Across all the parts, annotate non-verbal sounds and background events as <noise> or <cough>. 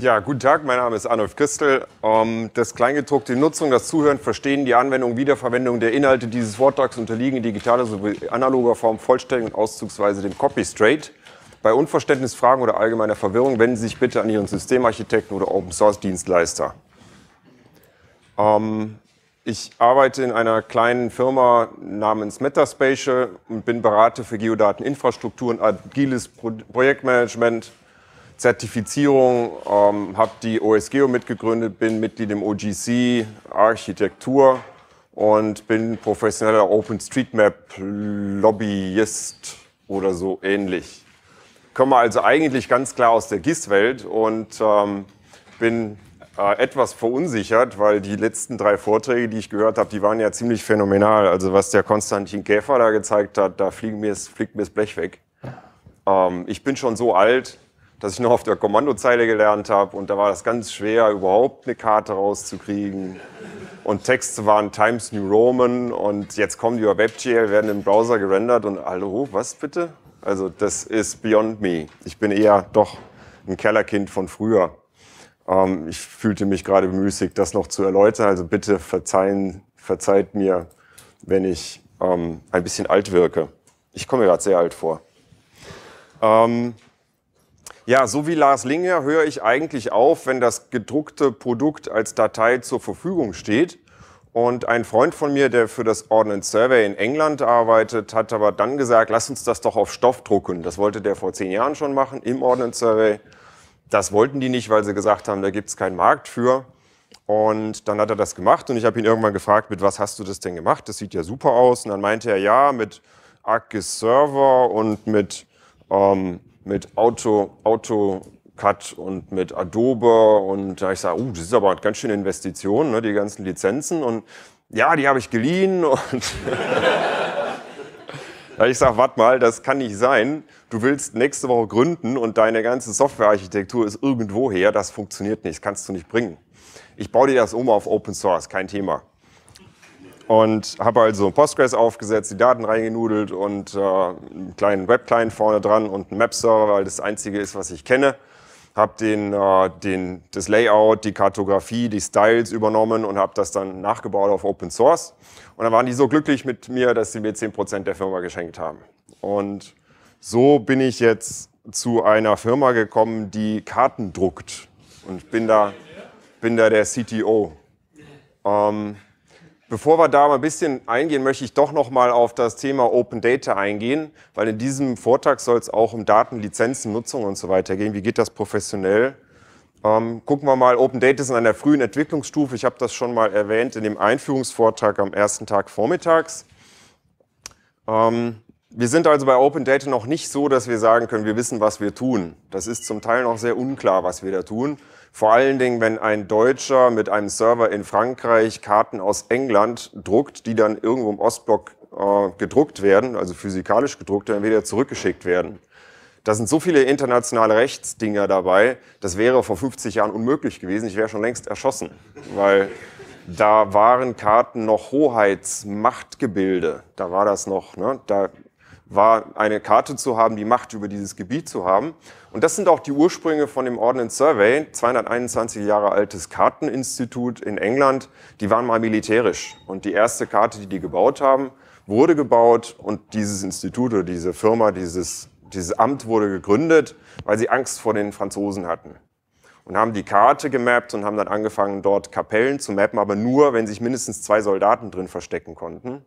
Ja, guten Tag, mein Name ist Arnulf Christel. Ähm, das Kleingedruckte, die Nutzung, das Zuhören, Verstehen, die Anwendung, Wiederverwendung der Inhalte dieses Vortrags unterliegen in digitaler sowie analoger Form vollständig und auszugsweise dem Copy-Straight. Bei Unverständnisfragen oder allgemeiner Verwirrung wenden Sie sich bitte an Ihren Systemarchitekten oder Open-Source-Dienstleister. Ähm, ich arbeite in einer kleinen Firma namens Metaspatial und bin Berater für Geodateninfrastruktur und agiles Projektmanagement Zertifizierung, ähm, habe die OSGEO mitgegründet, bin Mitglied im OGC Architektur und bin professioneller OpenStreetMap-Lobbyist oder so ähnlich. Komme also eigentlich ganz klar aus der GIS-Welt und ähm, bin äh, etwas verunsichert, weil die letzten drei Vorträge, die ich gehört habe, die waren ja ziemlich phänomenal. Also was der Konstantin Käfer da gezeigt hat, da fliegt mir das Blech weg. Ähm, ich bin schon so alt, dass ich noch auf der Kommandozeile gelernt habe und da war das ganz schwer, überhaupt eine Karte rauszukriegen. Und Texte waren Times New Roman und jetzt kommen die über WebGL, werden im Browser gerendert und hallo, was bitte? Also das ist beyond me. Ich bin eher doch ein Kellerkind von früher. Ähm, ich fühlte mich gerade bemüßigt, das noch zu erläutern. Also bitte verzeihen, verzeiht mir, wenn ich ähm, ein bisschen alt wirke. Ich komme mir gerade sehr alt vor. Ähm, ja, so wie Lars Linger höre ich eigentlich auf, wenn das gedruckte Produkt als Datei zur Verfügung steht. Und ein Freund von mir, der für das Ordnance Survey in England arbeitet, hat aber dann gesagt, lass uns das doch auf Stoff drucken. Das wollte der vor zehn Jahren schon machen im Ordnance Survey. Das wollten die nicht, weil sie gesagt haben, da gibt es keinen Markt für. Und dann hat er das gemacht und ich habe ihn irgendwann gefragt, mit was hast du das denn gemacht? Das sieht ja super aus. Und dann meinte er, ja, mit ArcGIS Server und mit ähm, mit Auto, AutoCAD und mit Adobe und da ich sage, uh, das ist aber eine ganz schöne Investition, ne, die ganzen Lizenzen und ja, die habe ich geliehen <laughs> und da ich sage, warte mal, das kann nicht sein. Du willst nächste Woche gründen und deine ganze Softwarearchitektur ist irgendwo her, Das funktioniert nicht, das kannst du nicht bringen. Ich baue dir das um auf Open Source, kein Thema. Und habe also Postgres aufgesetzt, die Daten reingenudelt und äh, einen kleinen Webclient vorne dran und einen Map-Server, weil das einzige ist, was ich kenne. Habe den, äh, den, das Layout, die Kartografie, die Styles übernommen und habe das dann nachgebaut auf Open Source. Und dann waren die so glücklich mit mir, dass sie mir 10% der Firma geschenkt haben. Und so bin ich jetzt zu einer Firma gekommen, die Karten druckt. Und bin da, bin da der CTO. Ähm, Bevor wir da mal ein bisschen eingehen, möchte ich doch noch mal auf das Thema Open Data eingehen, weil in diesem Vortrag soll es auch um Datenlizenzen, Nutzung und so weiter gehen. Wie geht das professionell? Ähm, gucken wir mal, Open Data ist in einer frühen Entwicklungsstufe. Ich habe das schon mal erwähnt in dem Einführungsvortrag am ersten Tag vormittags. Ähm, wir sind also bei Open Data noch nicht so, dass wir sagen können, wir wissen, was wir tun. Das ist zum Teil noch sehr unklar, was wir da tun. Vor allen Dingen, wenn ein Deutscher mit einem Server in Frankreich Karten aus England druckt, die dann irgendwo im Ostblock äh, gedruckt werden, also physikalisch gedruckt, werden, wieder zurückgeschickt werden. Da sind so viele internationale Rechtsdinger dabei, das wäre vor 50 Jahren unmöglich gewesen. Ich wäre schon längst erschossen, weil da waren Karten noch Hoheitsmachtgebilde. Da war das noch, ne? da war, eine Karte zu haben, die Macht über dieses Gebiet zu haben. Und das sind auch die Ursprünge von dem Ordnance Survey, 221 Jahre altes Karteninstitut in England. Die waren mal militärisch. Und die erste Karte, die die gebaut haben, wurde gebaut und dieses Institut oder diese Firma, dieses, dieses Amt wurde gegründet, weil sie Angst vor den Franzosen hatten. Und haben die Karte gemappt und haben dann angefangen, dort Kapellen zu mappen, aber nur, wenn sich mindestens zwei Soldaten drin verstecken konnten.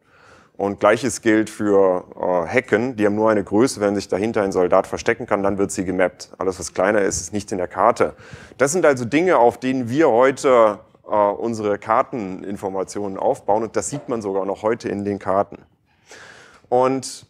Und gleiches gilt für äh, Hecken, die haben nur eine Größe, wenn sich dahinter ein Soldat verstecken kann, dann wird sie gemappt. Alles, was kleiner ist, ist nicht in der Karte. Das sind also Dinge, auf denen wir heute äh, unsere Karteninformationen aufbauen und das sieht man sogar noch heute in den Karten. Und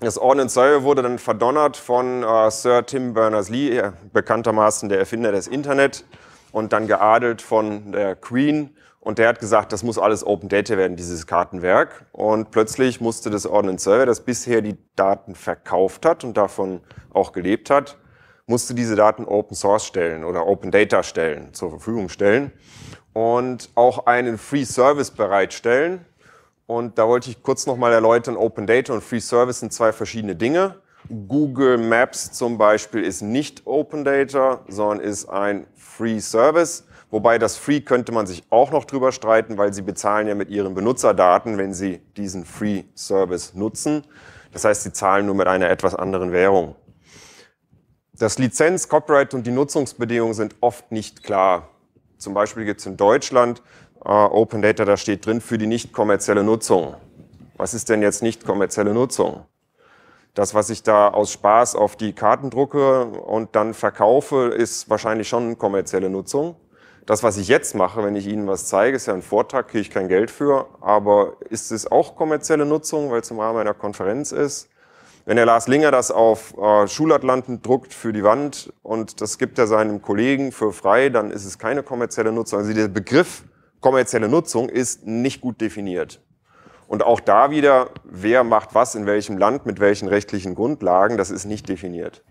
das Ordnance Survey wurde dann verdonnert von äh, Sir Tim Berners-Lee, äh, bekanntermaßen der Erfinder des Internet, und dann geadelt von der Queen und der hat gesagt, das muss alles Open Data werden, dieses Kartenwerk. Und plötzlich musste das Ordnance Server, das bisher die Daten verkauft hat und davon auch gelebt hat, musste diese Daten Open Source stellen oder Open Data stellen, zur Verfügung stellen und auch einen Free Service bereitstellen. Und da wollte ich kurz nochmal erläutern, Open Data und Free Service sind zwei verschiedene Dinge. Google Maps zum Beispiel ist nicht Open Data, sondern ist ein Free Service Wobei das Free könnte man sich auch noch drüber streiten, weil sie bezahlen ja mit ihren Benutzerdaten, wenn sie diesen Free-Service nutzen. Das heißt, sie zahlen nur mit einer etwas anderen Währung. Das Lizenz, Copyright und die Nutzungsbedingungen sind oft nicht klar. Zum Beispiel gibt es in Deutschland äh, Open Data, da steht drin für die nicht kommerzielle Nutzung. Was ist denn jetzt nicht kommerzielle Nutzung? das, was ich da aus Spaß auf die Karten drucke und dann verkaufe, ist wahrscheinlich schon kommerzielle Nutzung das, was ich jetzt mache, wenn ich Ihnen was zeige, ist ja ein Vortrag, kriege ich kein Geld für, aber ist es auch kommerzielle Nutzung, weil es im Rahmen einer Konferenz ist? Wenn der Lars Linger das auf äh, Schulatlanten druckt für die Wand und das gibt er seinem Kollegen für frei, dann ist es keine kommerzielle Nutzung. Also der Begriff kommerzielle Nutzung ist nicht gut definiert. Und auch da wieder, wer macht was in welchem Land, mit welchen rechtlichen Grundlagen, das ist nicht definiert.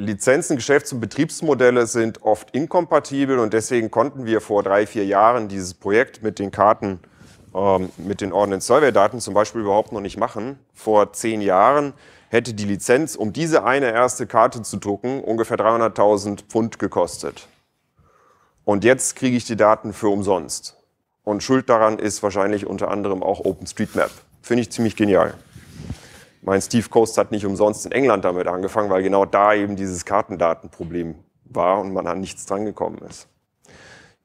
Lizenzen, Geschäfts- und Betriebsmodelle sind oft inkompatibel und deswegen konnten wir vor drei, vier Jahren dieses Projekt mit den Karten, ähm, mit den Ordnance Survey Daten zum Beispiel überhaupt noch nicht machen. Vor zehn Jahren hätte die Lizenz, um diese eine erste Karte zu drucken, ungefähr 300.000 Pfund gekostet. Und jetzt kriege ich die Daten für umsonst. Und Schuld daran ist wahrscheinlich unter anderem auch OpenStreetMap. Finde ich ziemlich genial mein Steve Coast hat nicht umsonst in England damit angefangen, weil genau da eben dieses Kartendatenproblem war und man an nichts drangekommen ist.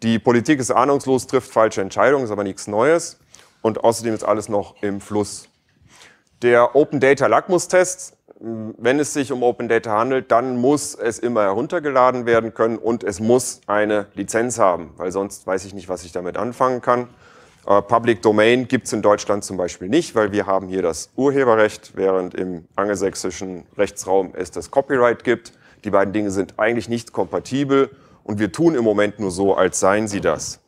Die Politik ist ahnungslos, trifft falsche Entscheidungen, ist aber nichts Neues. Und außerdem ist alles noch im Fluss. Der Open Data Lackmustest, wenn es sich um Open Data handelt, dann muss es immer heruntergeladen werden können und es muss eine Lizenz haben, weil sonst weiß ich nicht, was ich damit anfangen kann. Äh, Public Domain gibt es in Deutschland zum Beispiel nicht, weil wir haben hier das Urheberrecht, während im angelsächsischen Rechtsraum es das Copyright gibt. Die beiden Dinge sind eigentlich nicht kompatibel und wir tun im Moment nur so, als seien sie das.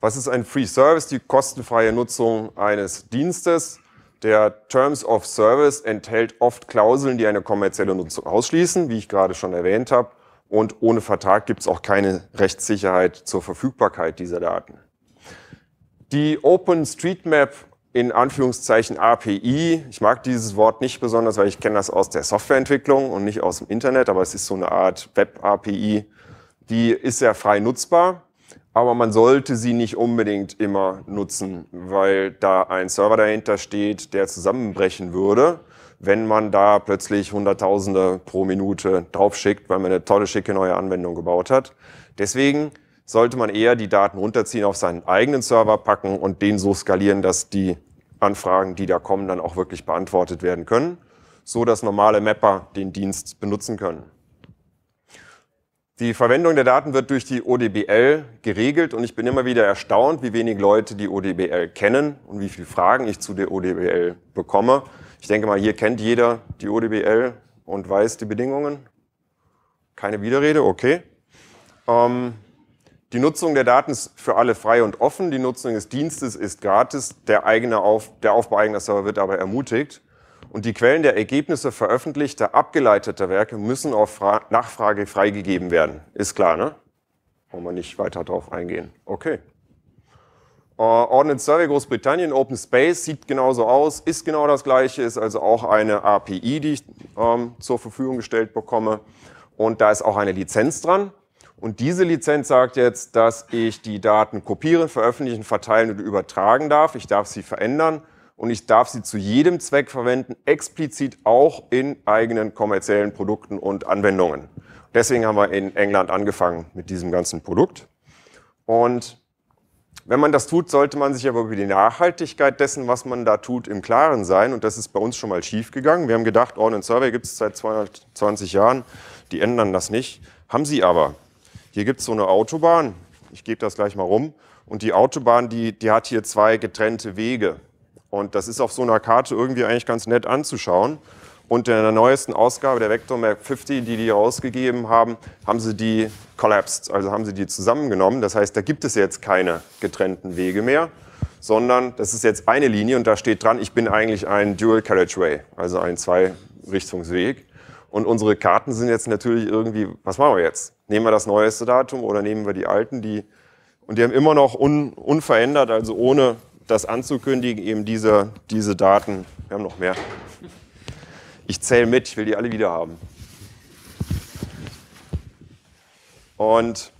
Was ist ein Free Service? Die kostenfreie Nutzung eines Dienstes. Der Terms of Service enthält oft Klauseln, die eine kommerzielle Nutzung ausschließen, wie ich gerade schon erwähnt habe. Und ohne Vertrag gibt es auch keine Rechtssicherheit zur Verfügbarkeit dieser Daten. Die OpenStreetMap in Anführungszeichen API, ich mag dieses Wort nicht besonders, weil ich kenne das aus der Softwareentwicklung und nicht aus dem Internet, aber es ist so eine Art Web-API, die ist sehr frei nutzbar, aber man sollte sie nicht unbedingt immer nutzen, weil da ein Server dahinter steht, der zusammenbrechen würde, wenn man da plötzlich Hunderttausende pro Minute draufschickt, weil man eine tolle, schicke neue Anwendung gebaut hat. Deswegen sollte man eher die Daten runterziehen, auf seinen eigenen Server packen und den so skalieren, dass die Anfragen, die da kommen, dann auch wirklich beantwortet werden können, so dass normale Mapper den Dienst benutzen können. Die Verwendung der Daten wird durch die ODBL geregelt und ich bin immer wieder erstaunt, wie wenig Leute die ODBL kennen und wie viele Fragen ich zu der ODBL bekomme. Ich denke mal, hier kennt jeder die ODBL und weiß die Bedingungen. Keine Widerrede, okay. Ähm, die Nutzung der Daten ist für alle frei und offen. Die Nutzung des Dienstes ist gratis. Der, eigene Auf, der Aufbau eigener Server wird aber ermutigt. Und die Quellen der Ergebnisse veröffentlichter, abgeleiteter Werke müssen auf Fra Nachfrage freigegeben werden. Ist klar, ne? Wollen wir nicht weiter drauf eingehen. Okay. Uh, äh, Ordnance Survey Großbritannien, Open Space, sieht genauso aus, ist genau das gleiche, ist also auch eine API, die ich ähm, zur Verfügung gestellt bekomme. Und da ist auch eine Lizenz dran. Und diese Lizenz sagt jetzt, dass ich die Daten kopieren, veröffentlichen, verteilen und übertragen darf. Ich darf sie verändern und ich darf sie zu jedem Zweck verwenden, explizit auch in eigenen kommerziellen Produkten und Anwendungen. Deswegen haben wir in England angefangen mit diesem ganzen Produkt. Und wenn man das tut, sollte man sich aber über die Nachhaltigkeit dessen, was man da tut, im Klaren sein. Und das ist bei uns schon mal schief gegangen. Wir haben gedacht, Ordnance Survey gibt es seit 220 Jahren, die ändern das nicht. Haben sie aber. Hier gibt es so eine Autobahn. Ich gebe das gleich mal rum. Und die Autobahn, die, die hat hier zwei getrennte Wege. Und das ist auf so einer Karte irgendwie eigentlich ganz nett anzuschauen. Und in der neuesten Ausgabe der Vector Map 50, die die rausgegeben haben, haben sie die collapsed, also haben sie die zusammengenommen. Das heißt, da gibt es jetzt keine getrennten Wege mehr, sondern das ist jetzt eine Linie und da steht dran, ich bin eigentlich ein Dual Carriageway, also ein Zweirichtungsweg. Und unsere Karten sind jetzt natürlich irgendwie, was machen wir jetzt? Nehmen wir das neueste Datum oder nehmen wir die alten? Die, und die haben immer noch un, unverändert, also ohne das anzukündigen, eben diese, diese Daten. Wir haben noch mehr. Ich zähle mit, ich will die alle wieder haben. Und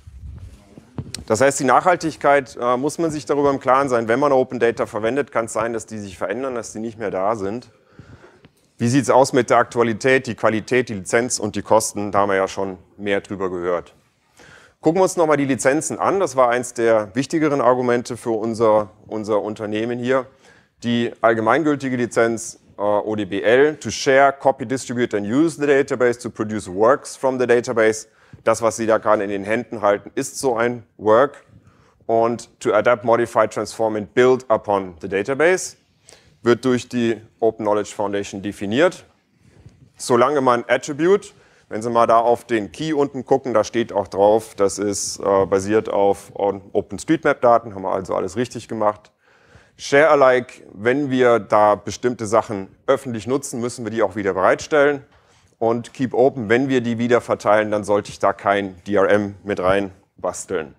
das heißt, die Nachhaltigkeit äh, muss man sich darüber im Klaren sein. Wenn man Open Data verwendet, kann es sein, dass die sich verändern, dass die nicht mehr da sind. Wie sieht es aus mit der Aktualität, die Qualität, die Lizenz und die Kosten? Da haben wir ja schon mehr drüber gehört. Gucken wir uns nochmal die Lizenzen an. Das war eins der wichtigeren Argumente für unser, unser Unternehmen hier. Die allgemeingültige Lizenz uh, äh, ODBL, to share, copy, distribute and use the database, to produce works from the database. Das, was Sie da gerade in den Händen halten, ist so ein Work. Und to adapt, modify, transform and build upon the database wird durch die Open Knowledge Foundation definiert. Solange man Attribute, wenn Sie mal da auf den Key unten gucken, da steht auch drauf, das ist äh, basiert auf OpenStreetMap-Daten, haben wir also alles richtig gemacht. Share alike, wenn wir da bestimmte Sachen öffentlich nutzen, müssen wir die auch wieder bereitstellen. Und keep open, wenn wir die wieder verteilen, dann sollte ich da kein DRM mit rein basteln.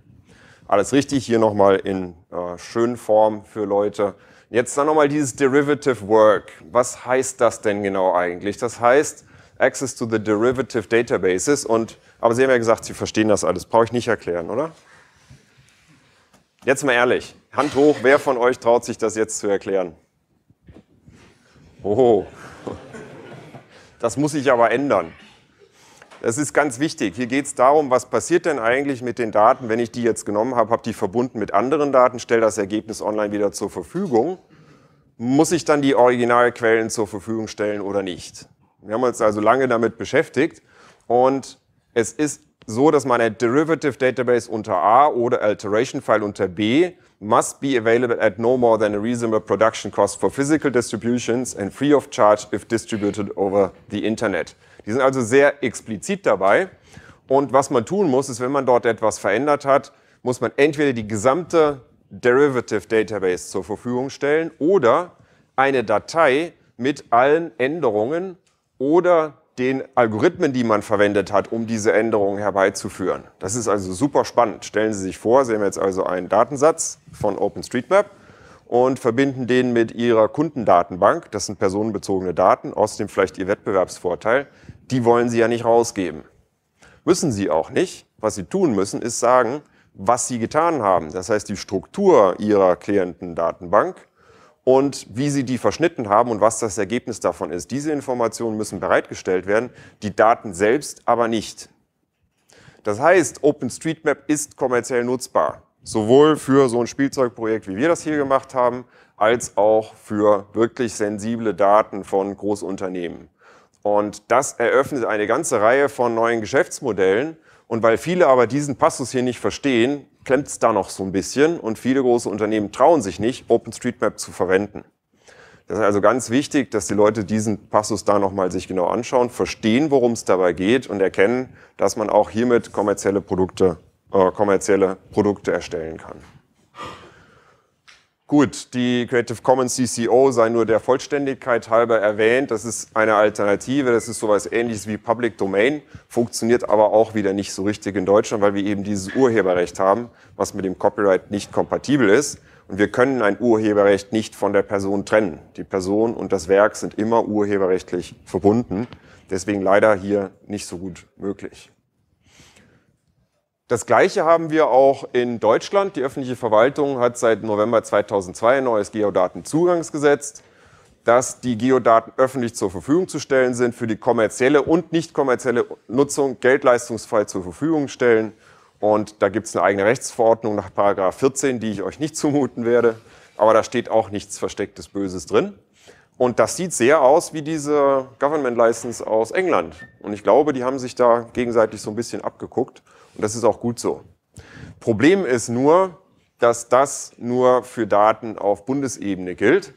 Alles richtig, hier nochmal in äh, schönen Form für Leute, Jetzt dann nochmal dieses Derivative Work. Was heißt das denn genau eigentlich? Das heißt Access to the Derivative Databases. Und, aber Sie haben ja gesagt, Sie verstehen das alles. Brauche ich nicht erklären, oder? Jetzt mal ehrlich. Hand hoch, wer von euch traut sich das jetzt zu erklären? Oh, das muss ich aber ändern. Das ist ganz wichtig. Hier geht es darum, was passiert denn eigentlich mit den Daten, wenn ich die jetzt genommen habe, habe die verbunden mit anderen Daten, stelle das Ergebnis online wieder zur Verfügung. Muss ich dann die Originalquellen zur Verfügung stellen oder nicht? Wir haben uns also lange damit beschäftigt und es ist so, dass meine Derivative Database unter A oder Alteration File unter B must be available at no more than a reasonable production cost for physical distributions and free of charge if distributed over the Internet. Die sind also sehr explizit dabei. Und was man tun muss, ist, wenn man dort etwas verändert hat, muss man entweder die gesamte Derivative Database zur Verfügung stellen oder eine Datei mit allen Änderungen oder den Algorithmen, die man verwendet hat, um diese Änderungen herbeizuführen. Das ist also super spannend. Stellen Sie sich vor, sehen wir jetzt also einen Datensatz von OpenStreetMap und verbinden den mit ihrer Kundendatenbank. Das sind personenbezogene Daten, außerdem vielleicht ihr Wettbewerbsvorteil. Die wollen sie ja nicht rausgeben. Müssen sie auch nicht. Was sie tun müssen, ist sagen, was sie getan haben. Das heißt, die Struktur ihrer Klientendatenbank und wie sie die verschnitten haben und was das Ergebnis davon ist. Diese Informationen müssen bereitgestellt werden, die Daten selbst aber nicht. Das heißt, OpenStreetMap ist kommerziell nutzbar sowohl für so ein Spielzeugprojekt, wie wir das hier gemacht haben, als auch für wirklich sensible Daten von Großunternehmen. Und das eröffnet eine ganze Reihe von neuen Geschäftsmodellen. Und weil viele aber diesen Passus hier nicht verstehen, klemmt es da noch so ein bisschen und viele große Unternehmen trauen sich nicht, OpenStreetMap zu verwenden. Das ist also ganz wichtig, dass die Leute diesen Passus da nochmal sich genau anschauen, verstehen, worum es dabei geht und erkennen, dass man auch hiermit kommerzielle Produkte äh, kommerzielle Produkte erstellen kann. Gut, die Creative Commons CCO sei nur der Vollständigkeit halber erwähnt. Das ist eine Alternative, das ist sowas ähnliches wie Public Domain, funktioniert aber auch wieder nicht so richtig in Deutschland, weil wir eben dieses Urheberrecht haben, was mit dem Copyright nicht kompatibel ist. Und wir können ein Urheberrecht nicht von der Person trennen. Die Person und das Werk sind immer urheberrechtlich verbunden. Deswegen leider hier nicht so gut möglich. Das Gleiche haben wir auch in Deutschland. Die öffentliche Verwaltung hat seit November 2002 ein neues Geodatenzugangsgesetz, dass die Geodaten öffentlich zur Verfügung zu stellen sind, für die kommerzielle und nicht kommerzielle Nutzung geldleistungsfrei zur Verfügung stellen. Und da gibt es eine eigene Rechtsverordnung nach Paragraph 14, die ich euch nicht <laughs> zumuten werde. Aber da steht auch nichts Verstecktes Böses drin. Und das sieht sehr aus wie diese Government License aus England. Und ich glaube, die haben sich da gegenseitig so ein bisschen abgeguckt. Und das ist auch gut so. Problem ist nur, dass das nur für Daten auf Bundesebene gilt.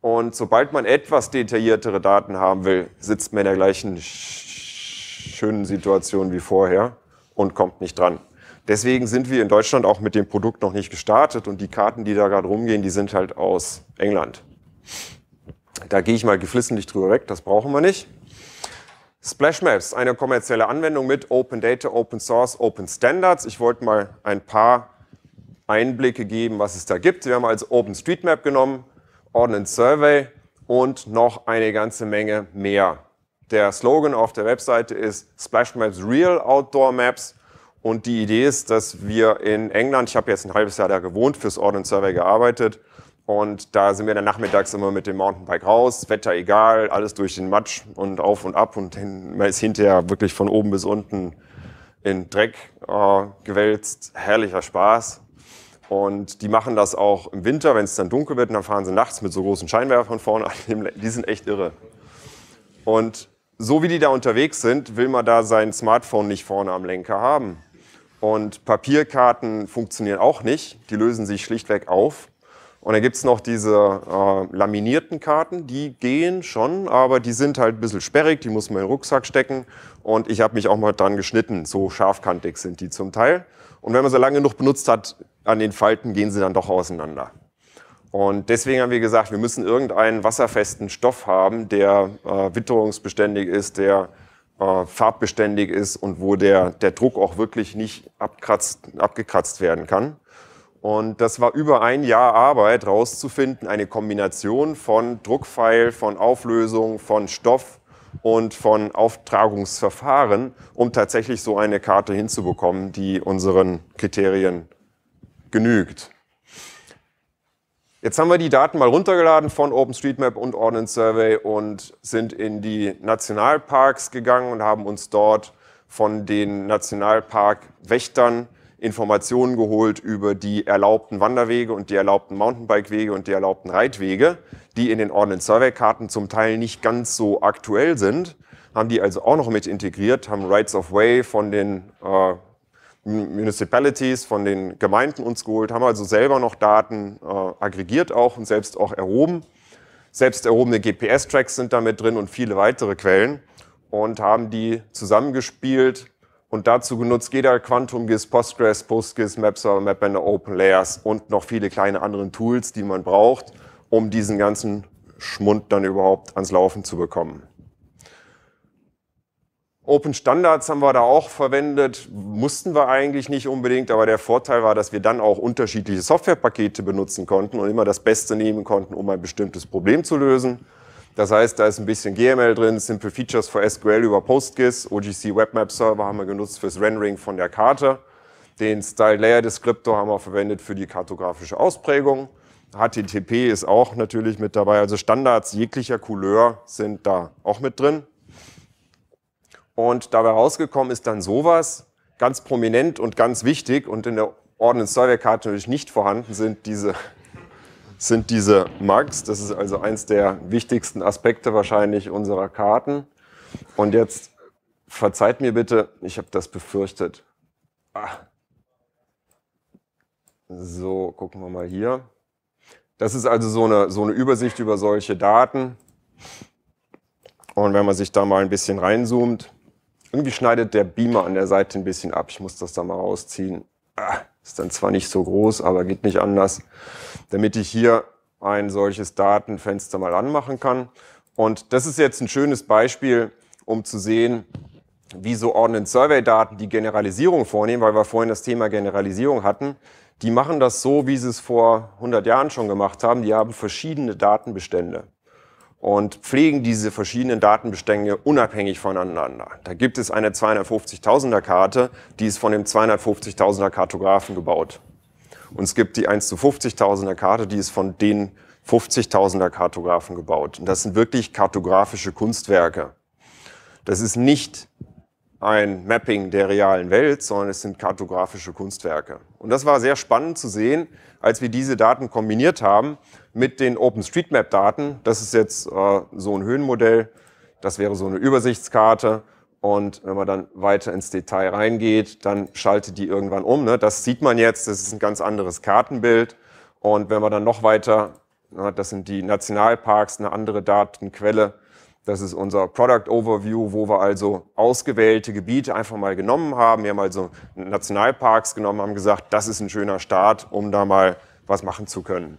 Und sobald man etwas detailliertere Daten haben will, sitzt man in der gleichen schönen Situation wie vorher und kommt nicht dran. Deswegen sind wir in Deutschland auch mit dem Produkt noch nicht gestartet und die Karten, die da gerade rumgehen, die sind halt aus England. Da gehe ich mal geflissentlich drüber weg, das brauchen wir nicht. Splash Maps, eine kommerzielle Anwendung mit Open Data, Open Source, Open Standards. Ich wollte mal ein paar Einblicke geben, was es da gibt. Wir haben also Open Street Map genommen, Ordnance Survey und noch eine ganze Menge mehr. Der Slogan auf der Webseite ist Splash Maps Real Outdoor Maps. Und die Idee ist, dass wir in England, ich habe jetzt ein halbes Jahr da gewohnt, fürs Ordnance Survey gearbeitet, und da sind wir dann nachmittags immer mit dem Mountainbike raus, Wetter egal, alles durch den Matsch und auf und ab. Und man ist hinterher wirklich von oben bis unten in Dreck äh, gewälzt. Herrlicher Spaß. Und die machen das auch im Winter, wenn es dann dunkel wird, und dann fahren sie nachts mit so großen Scheinwerfern vorne an. Die sind echt irre. Und so wie die da unterwegs sind, will man da sein Smartphone nicht vorne am Lenker haben. Und Papierkarten funktionieren auch nicht, die lösen sich schlichtweg auf. Und dann gibt es noch diese äh, laminierten Karten, die gehen schon, aber die sind halt ein bisschen sperrig, die muss man in den Rucksack stecken. Und ich habe mich auch mal dran geschnitten, so scharfkantig sind die zum Teil. Und wenn man sie lange genug benutzt hat, an den Falten gehen sie dann doch auseinander. Und deswegen haben wir gesagt, wir müssen irgendeinen wasserfesten Stoff haben, der äh, witterungsbeständig ist, der äh, farbbeständig ist und wo der, der Druck auch wirklich nicht abkratzt, abgekratzt werden kann. Und das war über ein Jahr Arbeit, rauszufinden, eine Kombination von Druckpfeil, von Auflösung, von Stoff und von Auftragungsverfahren, um tatsächlich so eine Karte hinzubekommen, die unseren Kriterien genügt. Jetzt haben wir die Daten mal runtergeladen von OpenStreetMap und Ordnance Survey und sind in die Nationalparks gegangen und haben uns dort von den Nationalparkwächtern Informationen geholt über die erlaubten Wanderwege und die erlaubten Mountainbikewege und die erlaubten Reitwege, die in den Ordnance Survey-Karten zum Teil nicht ganz so aktuell sind, haben die also auch noch mit integriert, haben Rights of Way von den äh, Municipalities, von den Gemeinden uns geholt, haben also selber noch Daten äh, aggregiert auch und selbst auch erhoben. Selbst erhobene GPS-Tracks sind damit drin und viele weitere Quellen und haben die zusammengespielt und dazu genutzt jeder Quantum GIS, Postgres, PostGIS, MapServer, MapBender, OpenLayers und noch viele kleine andere Tools, die man braucht, um diesen ganzen Schmund dann überhaupt ans Laufen zu bekommen. Open Standards haben wir da auch verwendet, mussten wir eigentlich nicht unbedingt, aber der Vorteil war, dass wir dann auch unterschiedliche Softwarepakete benutzen konnten und immer das Beste nehmen konnten, um ein bestimmtes Problem zu lösen. Das heißt, da ist ein bisschen GML drin, Simple Features for SQL über PostGIS, OGC Webmap Server haben wir genutzt fürs Rendering von der Karte. Den Style Layer Descriptor haben wir verwendet für die kartografische Ausprägung. HTTP ist auch natürlich mit dabei, also Standards jeglicher Couleur sind da auch mit drin. Und dabei rausgekommen ist dann sowas, ganz prominent und ganz wichtig und in der Ordnance Survey Karte natürlich nicht vorhanden sind, diese sind diese Mugs. Das ist also eins der wichtigsten Aspekte wahrscheinlich unserer Karten. Und jetzt verzeiht mir bitte, ich habe das befürchtet. Ah. So, gucken wir mal hier. Das ist also so eine, so eine Übersicht über solche Daten. Und wenn man sich da mal ein bisschen reinzoomt, irgendwie schneidet der Beamer an der Seite ein bisschen ab. Ich muss das da mal rausziehen. Ah. Ist dann zwar nicht so groß, aber geht nicht anders, damit ich hier ein solches Datenfenster mal anmachen kann. Und das ist jetzt ein schönes Beispiel, um zu sehen, wie so Ordnance Survey Daten die Generalisierung vornehmen, weil wir vorhin das Thema Generalisierung hatten. Die machen das so, wie sie es vor 100 Jahren schon gemacht haben. Die haben verschiedene Datenbestände und pflegen diese verschiedenen Datenbestände unabhängig voneinander. Da gibt es eine 250.000er Karte, die ist von dem 250.000er Kartografen gebaut. Und es gibt die 1 zu 50.000er Karte, die ist von den 50.000er Kartografen gebaut. Und das sind wirklich kartografische Kunstwerke. Das ist nicht ein Mapping der realen Welt, sondern es sind kartografische Kunstwerke. Und das war sehr spannend zu sehen, als wir diese Daten kombiniert haben mit den OpenStreetMap-Daten. Das ist jetzt äh, so ein Höhenmodell, das wäre so eine Übersichtskarte. Und wenn man dann weiter ins Detail reingeht, dann schaltet die irgendwann um. Ne? Das sieht man jetzt, das ist ein ganz anderes Kartenbild. Und wenn man dann noch weiter, na, das sind die Nationalparks, eine andere Datenquelle, das ist unser Product Overview, wo wir also ausgewählte Gebiete einfach mal genommen haben. Wir haben also Nationalparks genommen, haben gesagt, das ist ein schöner Start, um da mal was machen zu können.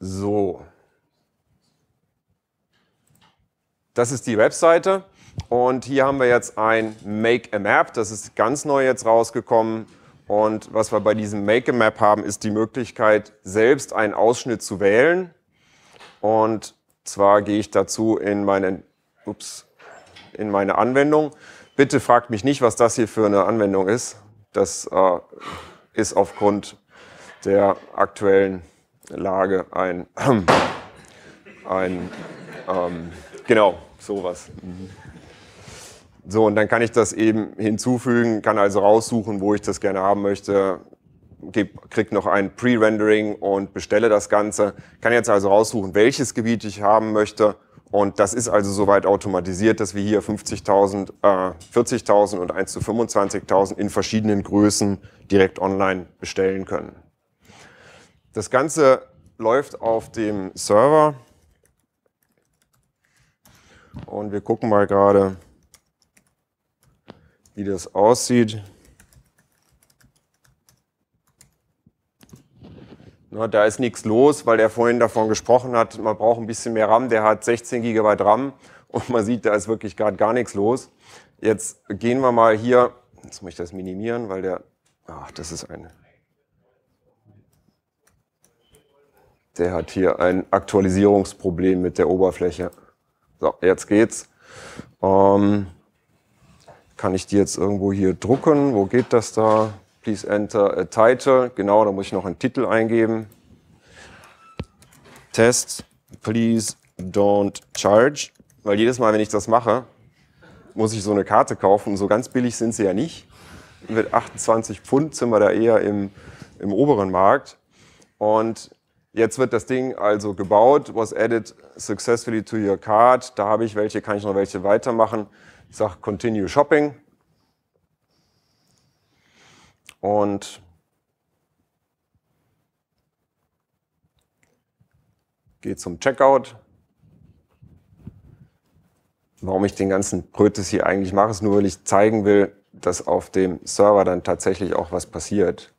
So. Das ist die Webseite und hier haben wir jetzt ein Make a Map. Das ist ganz neu jetzt rausgekommen. Und was wir bei diesem Make a Map haben, ist die Möglichkeit, selbst einen Ausschnitt zu wählen. Und zwar gehe ich dazu in meine, ups, in meine Anwendung. Bitte fragt mich nicht, was das hier für eine Anwendung ist. Das äh, ist aufgrund der aktuellen Lage ein, <clears throat> ein ähm, genau, sowas. Mhm. So, und dann kann ich das eben hinzufügen, kann also raussuchen, wo ich das gerne haben möchte, geb, krieg noch ein Pre-Rendering und bestelle das Ganze, kann jetzt also raussuchen, welches Gebiet ich haben möchte. Und das ist also soweit automatisiert, dass wir hier 50.000, äh, 40.000 und 1 zu 25.000 in verschiedenen Größen direkt online bestellen können. Das Ganze läuft auf dem Server. Und wir gucken mal gerade, wie das aussieht. Na, da ist nichts los, weil er vorhin davon gesprochen hat, man braucht ein bisschen mehr RAM. Der hat 16 GB RAM <laughs> und man sieht, da ist wirklich gerade gar nichts los. Jetzt gehen wir mal hier, jetzt muss ich das minimieren, weil der, ach, das ist ein, der hat hier ein Aktualisierungsproblem mit der Oberfläche. So, jetzt geht's. Ähm, kann ich die jetzt irgendwo hier drucken? Wo geht das da? Please enter a title. Genau, da muss ich noch einen Titel eingeben. Test, please don't charge. Weil jedes Mal, wenn ich das mache, muss ich so eine Karte kaufen. So ganz billig sind sie ja nicht. Mit 28 Pfund sind wir da eher im, im oberen Markt. Und Jetzt wird das Ding also gebaut, was added successfully to your card. Da habe ich welche, kann ich noch welche weitermachen. Ich sage Continue Shopping. Und gehe zum Checkout. Warum ich den ganzen Brötes hier eigentlich mache, ist nur, weil ich zeigen will, dass auf dem Server dann tatsächlich auch was passiert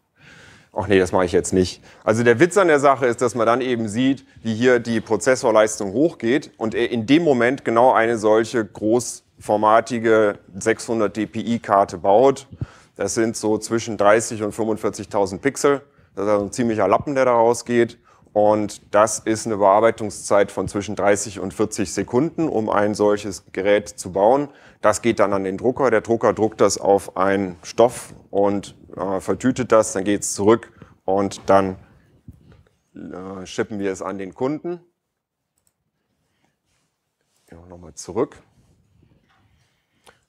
ach nee, das mache ich jetzt nicht. Also der Witz an der Sache ist, dass man dann eben sieht, wie hier die Prozessorleistung hochgeht und er in dem Moment genau eine solche großformatige 600 DPI-Karte baut. Das sind so zwischen 30 und 45.000 Pixel. Das ist also ein ziemlicher Lappen, der da rausgeht. Und das ist eine Bearbeitungszeit von zwischen 30 und 40 Sekunden, um ein solches Gerät zu bauen. Das geht dann an den Drucker. Der Drucker druckt das auf einen Stoff und äh, vertütet das. Dann geht es zurück und dann äh, schippen wir es an den Kunden. Ja, Nochmal zurück.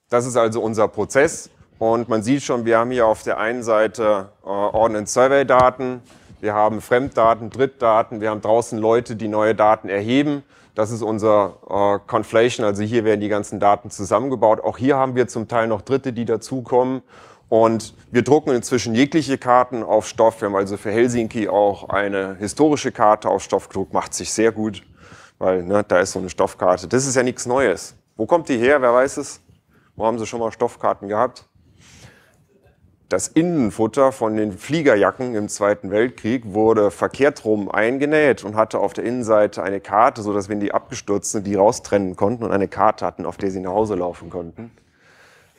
Das ist also unser Prozess. Und man sieht schon, wir haben hier auf der einen Seite äh, Ordnance Survey Daten, wir haben Fremddaten, Drittdaten, wir haben draußen Leute, die neue Daten erheben. Das ist unser äh, Conflation, also hier werden die ganzen Daten zusammengebaut. Auch hier haben wir zum Teil noch Dritte, die dazukommen. Und wir drucken inzwischen jegliche Karten auf Stoff. Wir haben also für Helsinki auch eine historische Karte auf Stoff gedruckt. Macht sich sehr gut, weil ne, da ist so eine Stoffkarte. Das ist ja nichts Neues. Wo kommt die her? Wer weiß es? Wo haben sie schon mal Stoffkarten gehabt? Das Innenfutter von den Fliegerjacken im Zweiten Weltkrieg wurde verkehrt rum eingenäht und hatte auf der Innenseite eine Karte, sodass wenn die abgestürzten, die raustrennen konnten und eine Karte hatten, auf der sie nach Hause laufen konnten.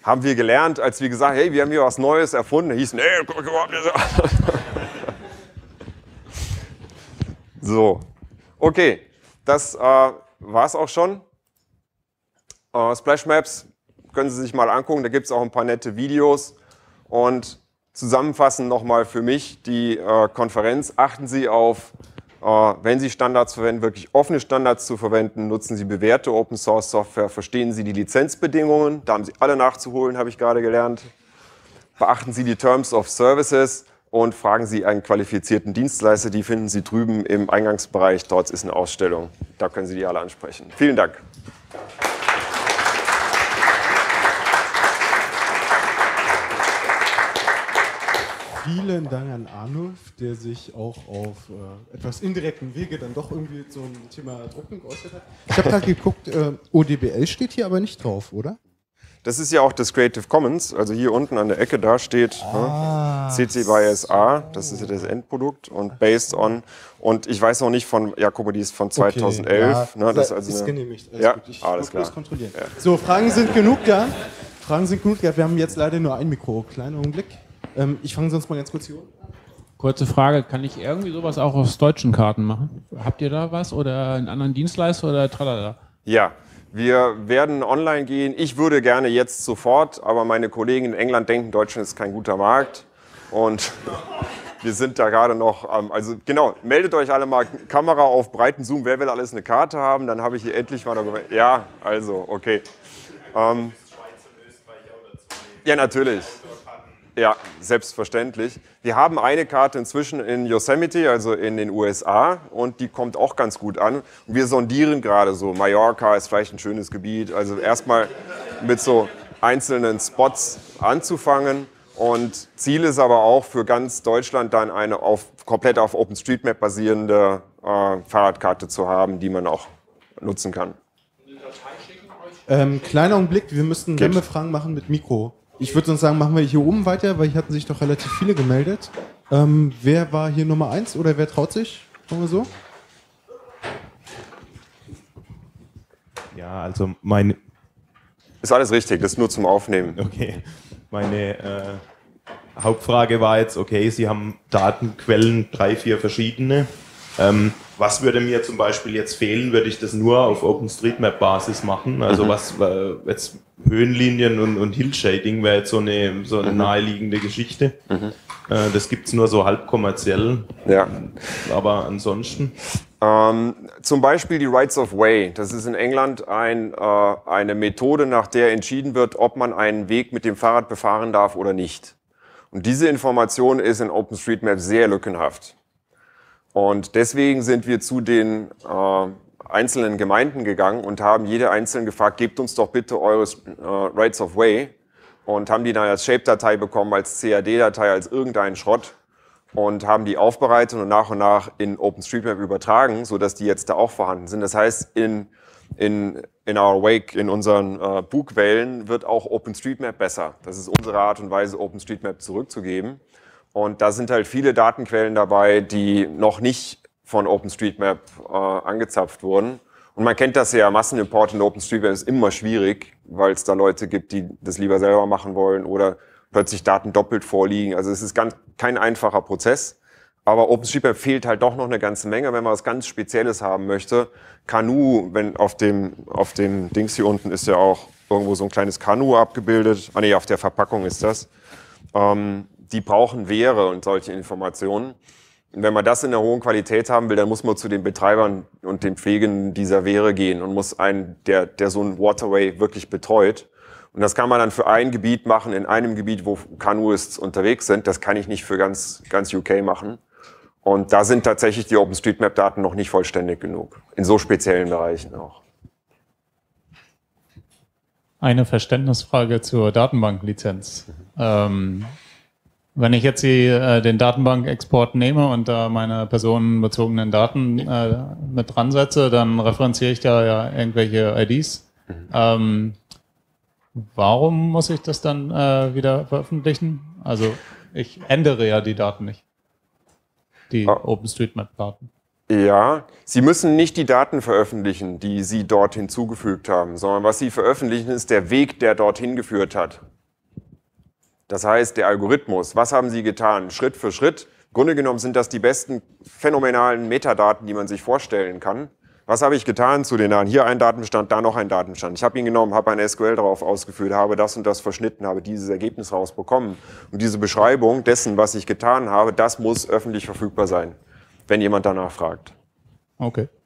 Haben wir gelernt, als wir gesagt haben, hey, wir haben hier was Neues erfunden. hieß, nee, guck überhaupt <laughs> nicht. So, okay, das äh, war es auch schon. Äh, Splash Maps können Sie sich mal angucken, da gibt es auch ein paar nette Videos. Und zusammenfassend nochmal für mich die äh, Konferenz. Achten Sie auf, äh, wenn Sie Standards verwenden, wirklich offene Standards zu verwenden. Nutzen Sie bewährte Open Source Software. Verstehen Sie die Lizenzbedingungen. Da haben Sie alle nachzuholen, habe ich gerade gelernt. Beachten Sie die Terms of Services und fragen Sie einen qualifizierten Dienstleister. Die finden Sie drüben im Eingangsbereich. Dort ist eine Ausstellung. Da können Sie die alle ansprechen. Vielen Dank. vielen Dank an Arnulf, der sich auch auf äh, etwas indirekten Wege dann doch irgendwie zum Thema Drucken geäußert hat. Ich habe gerade geguckt, äh, ODBL steht hier aber nicht drauf, oder? Das ist ja auch das Creative Commons, also hier unten an der Ecke da steht ah, ne, CC by SA, das ist ja das Endprodukt und based on und ich weiß noch nicht von ja, Jakobidis von 2011. Okay, ja, ne, das ist, also ist genehmigt. Alles ja, gut, ich alles klar. kontrollieren. Ja. So, Fragen sind genug da. Fragen sind genug da. Wir haben jetzt leider nur ein Mikro. Kleiner Augenblick. Ähm, ich fange sonst mal ganz kurz hier um. Kurze Frage, kann ich irgendwie sowas auch aus deutschen Karten machen? Habt ihr da was oder einen anderen Dienstleister oder tralala? Ja, wir werden online gehen. Ich würde gerne jetzt sofort, aber meine Kollegen in England denken, Deutschland ist kein guter Markt. Und <laughs> wir sind da gerade noch, also genau, meldet euch alle mal, Kamera auf breiten Zoom, wer will alles eine Karte haben, dann habe ich hier endlich mal, eine, ja, also, okay. Ähm, ja, natürlich. Ja, selbstverständlich. Wir haben eine Karte inzwischen in Yosemite, also in den USA, und die kommt auch ganz gut an. wir sondieren gerade so, Mallorca ist vielleicht ein schönes Gebiet, also erstmal mit so einzelnen Spots anzufangen. Und Ziel ist aber auch für ganz Deutschland dann eine auf, komplett auf OpenStreetMap basierende äh, Fahrradkarte zu haben, die man auch nutzen kann. Ähm, kleiner Augenblick, wir müssten Demme-Fragen machen mit Mikro. Ich würde sonst sagen, machen wir hier oben weiter, weil hier hatten sich doch relativ viele gemeldet. Ähm, wer war hier Nummer 1 oder wer traut sich? Machen wir so? Ja, also mein. Ist alles richtig, das ist nur zum Aufnehmen. Okay. Meine äh, Hauptfrage war jetzt: Okay, Sie haben Datenquellen, drei, vier verschiedene. Ähm, was würde mir zum Beispiel jetzt fehlen, würde ich das nur auf OpenStreetMap-Basis machen. Also mhm. was äh, jetzt Höhenlinien und, und Hillshading wäre jetzt so eine, so eine mhm. naheliegende Geschichte. Mhm. Äh, das gibt es nur so halb kommerziell. Ja. Aber ansonsten. Ähm, zum Beispiel die Rights of Way. Das ist in England ein, äh, eine Methode, nach der entschieden wird, ob man einen Weg mit dem Fahrrad befahren darf oder nicht. Und diese Information ist in OpenStreetMap sehr lückenhaft. Und deswegen sind wir zu den äh, einzelnen Gemeinden gegangen und haben jede einzelne gefragt, gebt uns doch bitte eure äh, Rights of Way. Und haben die dann als Shape-Datei bekommen, als CAD-Datei, als irgendeinen Schrott. Und haben die aufbereitet und nach und nach in OpenStreetMap übertragen, sodass die jetzt da auch vorhanden sind. Das heißt, in, in, in our wake, in unseren äh, Bugwellen, wird auch OpenStreetMap besser. Das ist unsere Art und Weise, OpenStreetMap zurückzugeben. Und da sind halt viele Datenquellen dabei, die noch nicht von OpenStreetMap äh, angezapft wurden. Und man kennt das ja, Massenimport in OpenStreetMap ist immer schwierig, weil es da Leute gibt, die das lieber selber machen wollen oder plötzlich Daten doppelt vorliegen. Also es ist ganz, kein einfacher Prozess. Aber OpenStreetMap fehlt halt doch noch eine ganze Menge, wenn man was ganz Spezielles haben möchte. Kanu, wenn auf dem, auf dem Dings hier unten ist ja auch irgendwo so ein kleines Kanu abgebildet. Ah nee, auf der Verpackung ist das. Ähm, die brauchen Wehre und solche Informationen. Und wenn man das in einer hohen Qualität haben will, dann muss man zu den Betreibern und den Pflegenden dieser Wehre gehen und muss einen, der, der so ein Waterway wirklich betreut. Und das kann man dann für ein Gebiet machen, in einem Gebiet, wo Kanuists unterwegs sind. Das kann ich nicht für ganz, ganz UK machen. Und da sind tatsächlich die OpenStreetMap-Daten noch nicht vollständig genug. In so speziellen Bereichen auch. Eine Verständnisfrage zur Datenbanklizenz. Mhm. Ähm, wenn ich jetzt die, äh, den Datenbank-Export nehme und da meine personenbezogenen Daten äh, mit dran setze, dann referenziere ich da ja irgendwelche IDs. Mhm. Ähm, warum muss ich das dann äh, wieder veröffentlichen? Also ich ändere ja die Daten nicht, die ah. OpenStreetMap-Daten. Ja, Sie müssen nicht die Daten veröffentlichen, die Sie dort hinzugefügt haben, sondern was Sie veröffentlichen, ist der Weg, der dorthin geführt hat. Das heißt, der Algorithmus, was haben Sie getan, Schritt für Schritt. Im Grunde genommen sind das die besten phänomenalen Metadaten, die man sich vorstellen kann. Was habe ich getan zu den Daten? Hier ein Datenbestand, da noch ein Datenbestand. Ich habe ihn genommen, habe ein SQL darauf ausgeführt, habe das und das verschnitten, habe dieses Ergebnis rausbekommen. Und diese Beschreibung dessen, was ich getan habe, das muss öffentlich verfügbar sein, wenn jemand danach fragt. Okay.